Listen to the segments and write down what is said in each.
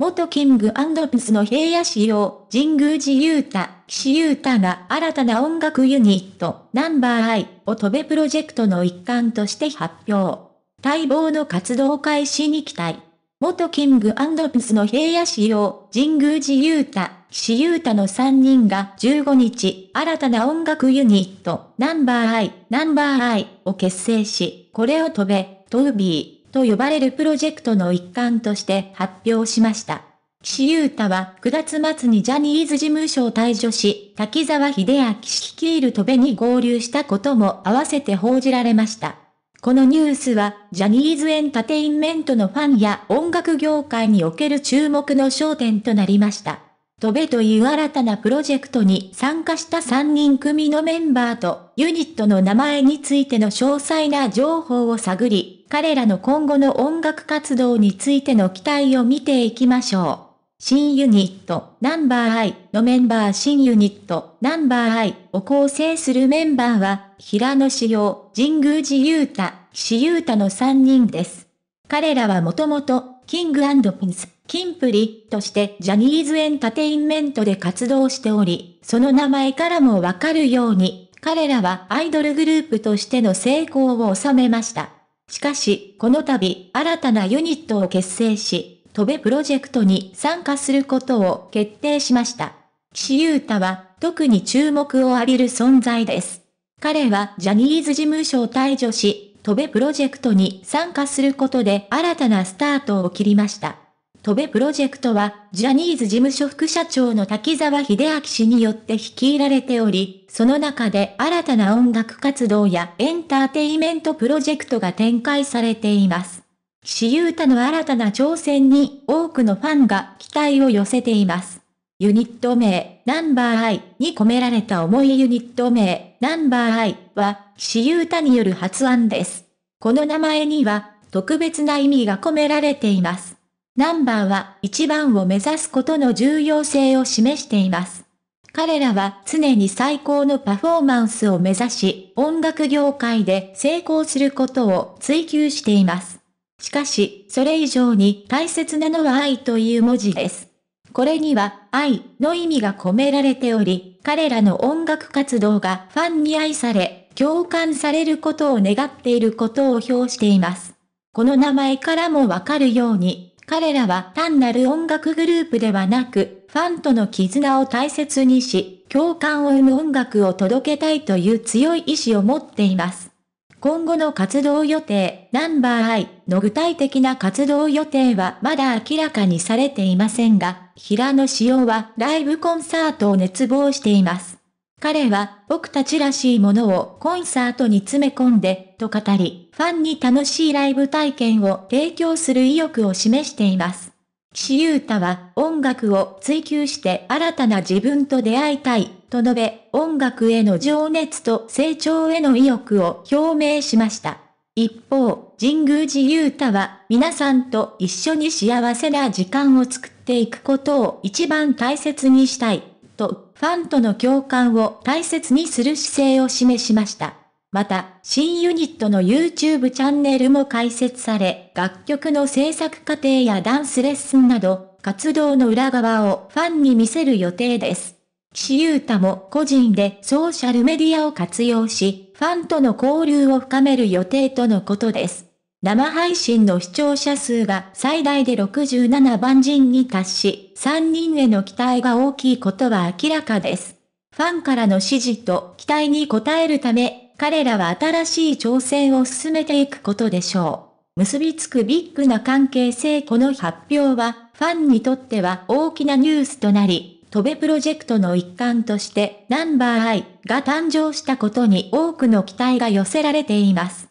元キングピスの平野仕様、神宮寺勇太、岸優太が新たな音楽ユニット、ナンバーアイを飛べプロジェクトの一環として発表。待望の活動開始に期待。元キングピスの平野仕様、神宮寺勇太、岸優太の3人が15日、新たな音楽ユニット、ナンバーアイ、ナンバーアイを結成し、これを飛べ、トゥービー。と呼ばれるプロジェクトの一環として発表しました。岸優太は9月末にジャニーズ事務所を退所し、滝沢秀明率いるとべに合流したことも合わせて報じられました。このニュースは、ジャニーズエンタテインメントのファンや音楽業界における注目の焦点となりました。飛べという新たなプロジェクトに参加した3人組のメンバーとユニットの名前についての詳細な情報を探り、彼らの今後の音楽活動についての期待を見ていきましょう。新ユニット、ナンバーアイのメンバー新ユニット、ナンバーアイを構成するメンバーは、平野志陽、神宮寺雄太、岸優太の3人です。彼らはもともと、キングピンス、キンプリとしてジャニーズエンタテインメントで活動しており、その名前からもわかるように、彼らはアイドルグループとしての成功を収めました。しかし、この度、新たなユニットを結成し、飛べプロジェクトに参加することを決定しました。岸優太は、特に注目を浴びる存在です。彼はジャニーズ事務所を退場し、飛べプロジェクトに参加することで新たなスタートを切りました。戸部プロジェクトは、ジャニーズ事務所副社長の滝沢秀明氏によって率いられており、その中で新たな音楽活動やエンターテイメントプロジェクトが展開されています。岸優太の新たな挑戦に多くのファンが期待を寄せています。ユニット名、ナンバーアイに込められた重いユニット名、ナンバーアイは、岸優太による発案です。この名前には、特別な意味が込められています。ナンバーは1番を目指すことの重要性を示しています。彼らは常に最高のパフォーマンスを目指し、音楽業界で成功することを追求しています。しかし、それ以上に大切なのは愛という文字です。これには愛の意味が込められており、彼らの音楽活動がファンに愛され、共感されることを願っていることを表しています。この名前からもわかるように、彼らは単なる音楽グループではなく、ファンとの絆を大切にし、共感を生む音楽を届けたいという強い意志を持っています。今後の活動予定、ナンバーイの具体的な活動予定はまだ明らかにされていませんが、平野紫耀はライブコンサートを熱望しています。彼は僕たちらしいものをコンサートに詰め込んで、と語り、ファンに楽しいライブ体験を提供する意欲を示しています。岸優太は音楽を追求して新たな自分と出会いたい、と述べ、音楽への情熱と成長への意欲を表明しました。一方、神宮寺優太は皆さんと一緒に幸せな時間を作っていくことを一番大切にしたい。とファンとの共感を大切にする姿勢を示しました。また、新ユニットの YouTube チャンネルも開設され、楽曲の制作過程やダンスレッスンなど、活動の裏側をファンに見せる予定です。岸優太も個人でソーシャルメディアを活用し、ファンとの交流を深める予定とのことです。生配信の視聴者数が最大で67万人に達し、3人への期待が大きいことは明らかです。ファンからの支持と期待に応えるため、彼らは新しい挑戦を進めていくことでしょう。結びつくビッグな関係性この発表は、ファンにとっては大きなニュースとなり、トベプロジェクトの一環として、ナンバーアイが誕生したことに多くの期待が寄せられています。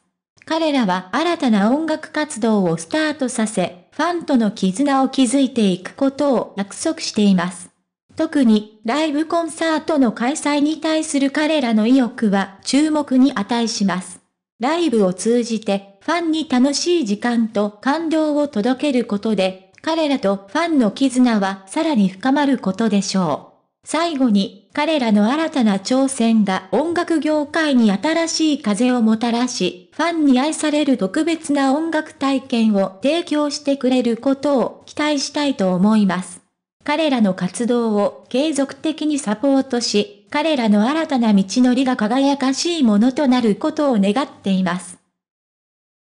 彼らは新たな音楽活動をスタートさせ、ファンとの絆を築いていくことを約束しています。特に、ライブコンサートの開催に対する彼らの意欲は注目に値します。ライブを通じて、ファンに楽しい時間と感動を届けることで、彼らとファンの絆はさらに深まることでしょう。最後に、彼らの新たな挑戦が音楽業界に新しい風をもたらし、ファンに愛される特別な音楽体験を提供してくれることを期待したいと思います。彼らの活動を継続的にサポートし、彼らの新たな道のりが輝かしいものとなることを願っています。